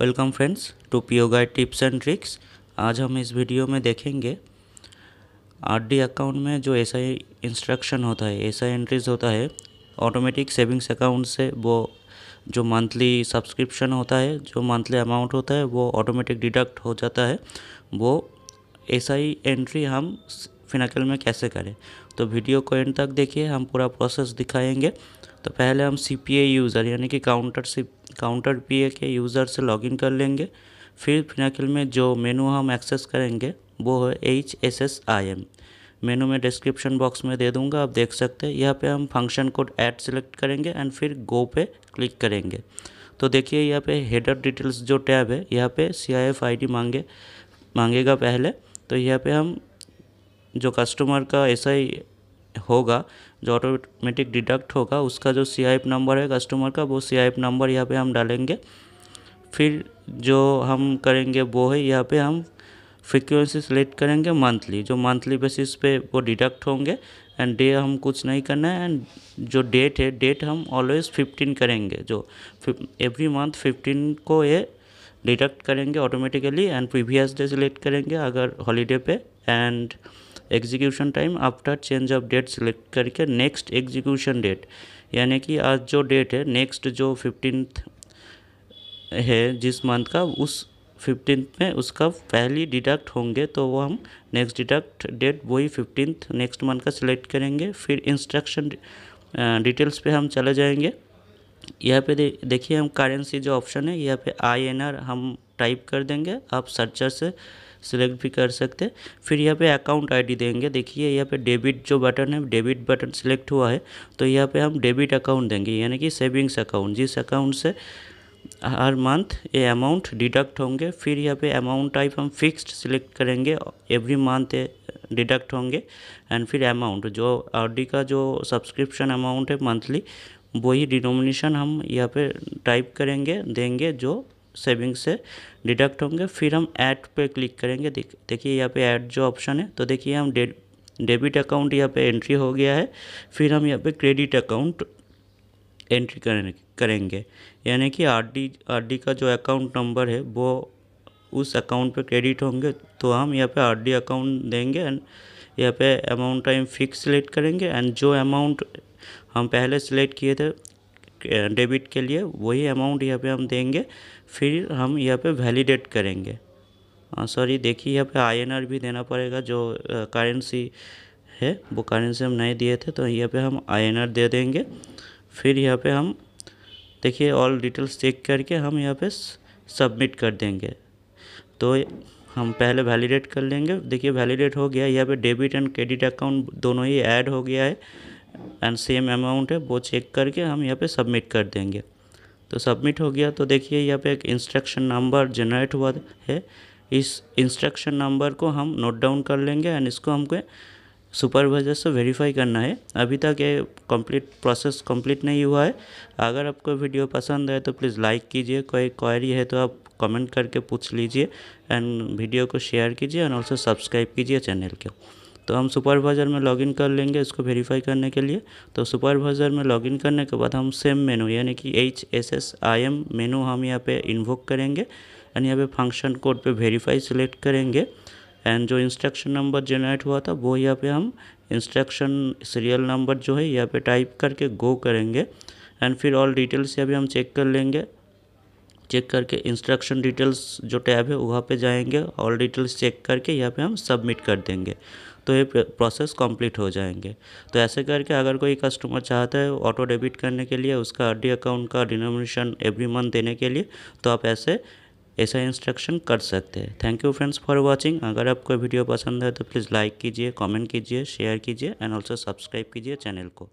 welcome friends to PO guide tips and tricks आज हम इस वीडियो में देखेंगे आरडी अकाउंट में जो ऐसा इंस्ट्रक्शन होता है ऐसा एंट्रीज होता है ऑटोमेटिक सेविंग्स अकाउंट से वो जो मंथली सब्सक्रिप्शन होता है जो मंथली अमाउंट होता है वो ऑटोमेटिक डिडक्ट हो जाता है वो ऐसा ही एंट्री हम फिनाकल में कैसे करें तो वीडियो को एंड तक देखिए हम पूरा प्रोसेस दिखाएंगे तो पहले हम सी यूज़र यानी कि काउंटर सी काउंटर पी के यूज़र से लॉगिन कर लेंगे फिर फिनाकिल में जो मेनू हम एक्सेस करेंगे वो है H S S I M menu में डिस्क्रिप्शन बॉक्स में दे दूंगा आप देख सकते हैं यहाँ पे हम फंक्शन कोड ऐड सेलेक्ट करेंगे एंड फिर गो पे क्लिक करेंगे तो देखिए यहाँ पे हेडर डिटेल्स जो टैब है यहाँ पे सी आई एफ आई डी मांगे मांगेगा पहले तो यहाँ पे हम जो कस्टमर का एस आई होगा जो ऑटोमेटिक डिडक्ट होगा उसका जो सी आई नंबर है कस्टमर का वो सी आई नंबर यहाँ पे हम डालेंगे फिर जो हम करेंगे वो है यहाँ पे हम फ्रिक्वेंसी सेलेक्ट करेंगे मंथली जो मंथली बेसिस पे वो डिडक्ट होंगे एंड डे हम कुछ नहीं करना है एंड जो डेट है डेट हम ऑलवेज फिफ्टीन करेंगे जो एवरी मंथ फिफ्टीन को ये डिडक्ट करेंगे automatically and previous day select करेंगे अगर हॉलीडे पे and execution time after change of date select करके नेक्स्ट एग्जीक्यूशन डेट यानी कि आज जो डेट है नेक्स्ट जो फिफ्टीन है जिस मंथ का उस फिफ्टीन में उसका पहली डिडक्ट होंगे तो वो हम नेक्स्ट डिडक्ट डेट वही फिफ्टीन नेक्स्ट मंथ का सिलेक्ट करेंगे फिर इंस्ट्रक्शन डिटेल्स पे हम चले जाएंगे यहाँ पे देखिए हम करेंसी जो ऑप्शन है यहाँ पे आई एन आर हम टाइप कर देंगे आप सर्चर से सिलेक्ट भी कर सकते हैं फिर यहाँ पे अकाउंट आईडी देंगे देखिए यहाँ पे डेबिट जो बटन है डेबिट बटन सिलेक्ट हुआ है तो यहाँ पे हम डेबिट अकाउंट देंगे यानी कि सेविंग्स अकाउंट जिस अकाउंट से हर मंथ ये अमाउंट डिडक्ट होंगे फिर यहाँ पे अमाउंट टाइप हम फिक्स्ड सिलेक्ट करेंगे एवरी मंथ डिडक्ट होंगे एंड फिर अमाउंट जो आर का जो सब्सक्रिप्शन अमाउंट है मंथली वही डिनोमिनेशन हम यहाँ पे टाइप करेंगे देंगे जो सेविंग से डिडक्ट होंगे फिर हम ऐड पे क्लिक करेंगे देखिए यहाँ पे ऐड जो ऑप्शन है तो देखिए हम डे डेबिट अकाउंट यहाँ पे एंट्री हो गया है फिर हम यहाँ पे क्रेडिट अकाउंट एंट्री करेंगे करेंगे यानी कि आरडी आरडी का जो अकाउंट नंबर है वो उस अकाउंट पे क्रेडिट होंगे तो हम यहाँ पे आरडी अकाउंट देंगे एंड यहाँ पे अमाउंट टाइम फिक्स सेलेक्ट करेंगे एंड जो अमाउंट हम पहले सेलेक्ट किए थे डेबिट के लिए वही अमाउंट यहाँ पे हम देंगे फिर हम यहाँ पे वैलिडेट करेंगे सॉरी देखिए यहाँ पे आईएनआर भी देना पड़ेगा जो करेंसी है वो करेंसी हम नहीं दिए थे तो यहाँ पे हम आईएनआर दे देंगे फिर यहाँ पे हम देखिए ऑल डिटेल्स चेक करके हम यहाँ पे सबमिट कर देंगे तो हम पहले वैलिडेट कर लेंगे देखिए वैलिडेट हो गया यहाँ पे डेबिट एंड क्रेडिट अकाउंट दोनों ही ऐड हो गया है एंड सेम अमाउंट है वो चेक करके हम यहाँ पे सबमिट कर देंगे तो सबमिट हो गया तो देखिए यहाँ पे एक इंस्ट्रक्शन नंबर जनरेट हुआ है इस इंस्ट्रक्शन नंबर को हम नोट डाउन कर लेंगे एंड इसको हमको सुपरवाइजर से वेरीफाई करना है अभी तक ये कंप्लीट प्रोसेस कंप्लीट नहीं हुआ है अगर आपको वीडियो पसंद आए तो प्लीज़ लाइक कीजिए कोई क्वारी है तो आप कमेंट करके पूछ लीजिए एंड वीडियो को शेयर कीजिए एंड ऑल्सो सब्सक्राइब कीजिए चैनल को तो हम सुपरवाइज़र में लॉगिन कर लेंगे इसको वेरीफाई करने के लिए तो सुपरवाइज़र में लॉगिन करने के बाद हम सेम मेनू यानी कि H S S I M menu हम यहाँ पे इन्वोक करेंगे एंड यहाँ पे फंक्शन कोड पे वेरीफाई सिलेक्ट करेंगे एंड जो इंस्ट्रक्शन नंबर जनरेट हुआ था वो यहाँ पे हम इंस्ट्रक्शन सीरियल नंबर जो है यहाँ पे टाइप करके गो करेंगे एंड फिर ऑल डिटेल्स यहाँ पर हम चेक कर लेंगे चेक करके इंस्ट्रक्शन डिटेल्स जो टैब है वहाँ पे जाएंगे और डिटेल्स चेक करके यहाँ पे हम सबमिट कर देंगे तो ये प्रोसेस कंप्लीट हो जाएंगे तो ऐसे करके अगर कोई कस्टमर चाहता है ऑटो डेबिट करने के लिए उसका आर अकाउंट का डिनोमिनेशन एवरी मंथ देने के लिए तो आप ऐसे ऐसा इंस्ट्रक्शन कर सकते हैं thank you friends for watching अगर आपको वीडियो पसंद है तो प्लीज़ लाइक कीजिए कमेंट कीजिए शेयर कीजिए एंड ऑल्सो सब्सक्राइब कीजिए चैनल को